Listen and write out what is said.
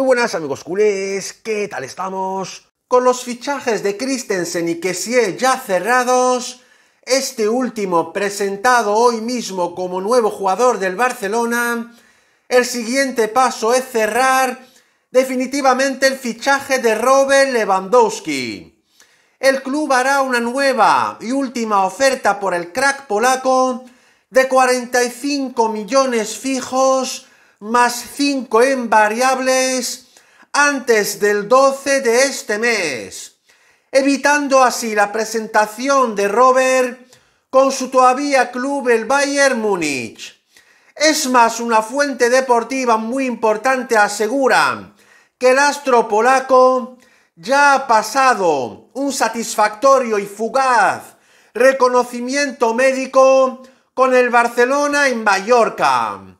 Muy buenas amigos culés, ¿qué tal estamos? Con los fichajes de Christensen y Kessie ya cerrados, este último presentado hoy mismo como nuevo jugador del Barcelona, el siguiente paso es cerrar definitivamente el fichaje de Robert Lewandowski. El club hará una nueva y última oferta por el crack polaco de 45 millones fijos más 5 en variables antes del 12 de este mes, evitando así la presentación de Robert con su todavía club el Bayern Múnich. Es más, una fuente deportiva muy importante asegura que el astro polaco ya ha pasado un satisfactorio y fugaz reconocimiento médico con el Barcelona en Mallorca